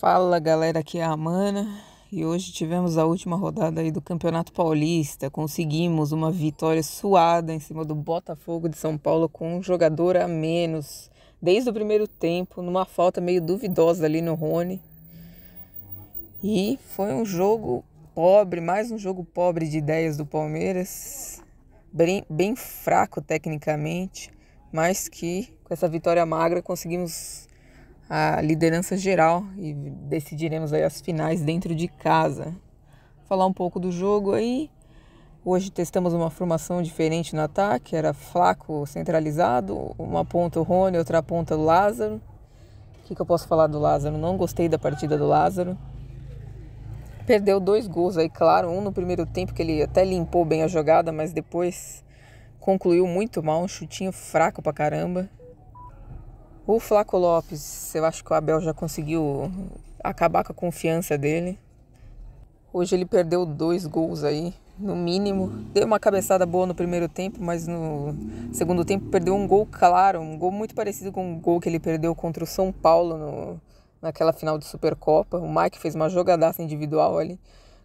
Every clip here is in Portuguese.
Fala galera, aqui é a Amana e hoje tivemos a última rodada aí do Campeonato Paulista. Conseguimos uma vitória suada em cima do Botafogo de São Paulo com um jogador a menos desde o primeiro tempo, numa falta meio duvidosa ali no Rony. E foi um jogo pobre, mais um jogo pobre de ideias do Palmeiras, bem, bem fraco tecnicamente, mas que com essa vitória magra conseguimos a liderança geral e decidiremos aí as finais dentro de casa. Falar um pouco do jogo aí. Hoje testamos uma formação diferente no ataque, era Flaco centralizado, uma ponta o Rony, outra ponta o Lázaro. O que, que eu posso falar do Lázaro? Não gostei da partida do Lázaro. Perdeu dois gols aí, claro, um no primeiro tempo que ele até limpou bem a jogada, mas depois concluiu muito mal, um chutinho fraco pra caramba. O Flaco Lopes, eu acho que o Abel já conseguiu acabar com a confiança dele. Hoje ele perdeu dois gols aí, no mínimo. Deu uma cabeçada boa no primeiro tempo, mas no segundo tempo perdeu um gol claro, um gol muito parecido com o um gol que ele perdeu contra o São Paulo no, naquela final de Supercopa. O Mike fez uma jogadaça individual ali,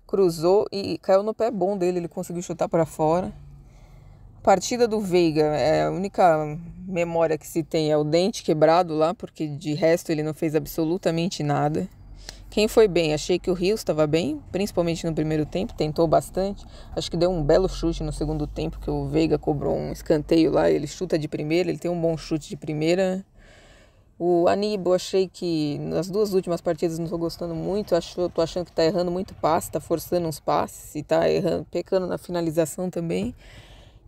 cruzou e caiu no pé bom dele, ele conseguiu chutar para fora. Partida do Veiga, é a única memória que se tem é o dente quebrado lá, porque de resto ele não fez absolutamente nada. Quem foi bem? Achei que o Rio estava bem, principalmente no primeiro tempo, tentou bastante. Acho que deu um belo chute no segundo tempo, que o Veiga cobrou um escanteio lá, ele chuta de primeira, ele tem um bom chute de primeira. O Aníbal, achei que nas duas últimas partidas não estou gostando muito, acho, tô achando que está errando muito passe, está forçando uns passes e está pecando na finalização também.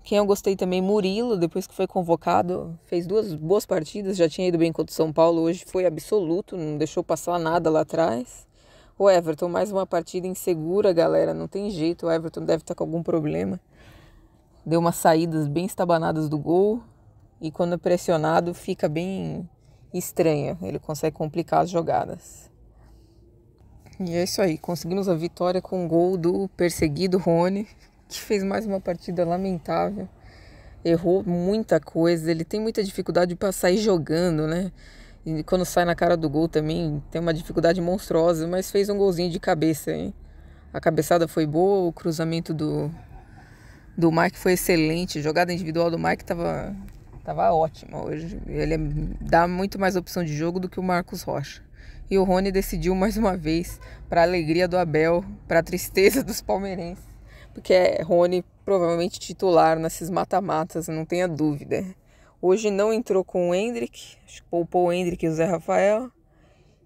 Quem eu gostei também, Murilo, depois que foi convocado, fez duas boas partidas, já tinha ido bem contra o São Paulo, hoje foi absoluto, não deixou passar nada lá atrás. O Everton, mais uma partida insegura, galera, não tem jeito, o Everton deve estar tá com algum problema. Deu umas saídas bem estabanadas do gol e quando é pressionado fica bem estranho, ele consegue complicar as jogadas. E é isso aí, conseguimos a vitória com o gol do perseguido Rony, Patrick fez mais uma partida lamentável. Errou muita coisa. Ele tem muita dificuldade para sair jogando, né? E quando sai na cara do gol também tem uma dificuldade monstruosa, mas fez um golzinho de cabeça, hein? A cabeçada foi boa, o cruzamento do, do Mike foi excelente. A jogada individual do Mike tava, tava ótima hoje. Ele é, dá muito mais opção de jogo do que o Marcos Rocha. E o Rony decidiu mais uma vez, para alegria do Abel, para tristeza dos palmeirenses porque é Rony provavelmente titular nesses mata-matas, não tenha dúvida. Hoje não entrou com o Hendrick, acho que poupou o Hendrick e o Zé Rafael.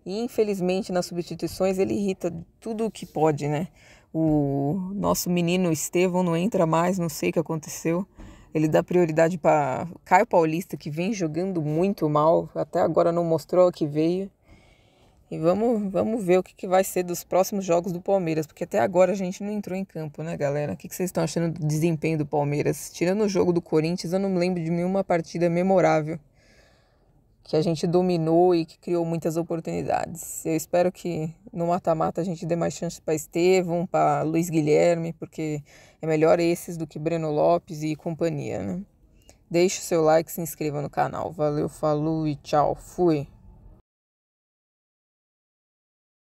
E infelizmente nas substituições ele irrita tudo o que pode, né? O nosso menino Estevão não entra mais, não sei o que aconteceu. Ele dá prioridade para Caio Paulista, que vem jogando muito mal, até agora não mostrou o que veio. E vamos, vamos ver o que, que vai ser dos próximos jogos do Palmeiras, porque até agora a gente não entrou em campo, né, galera? O que, que vocês estão achando do desempenho do Palmeiras? Tirando o jogo do Corinthians, eu não me lembro de nenhuma partida memorável que a gente dominou e que criou muitas oportunidades. Eu espero que no mata-mata a gente dê mais chance para Estevão, para Luiz Guilherme, porque é melhor esses do que Breno Lopes e companhia, né? Deixe o seu like, se inscreva no canal. Valeu, falou e tchau. Fui.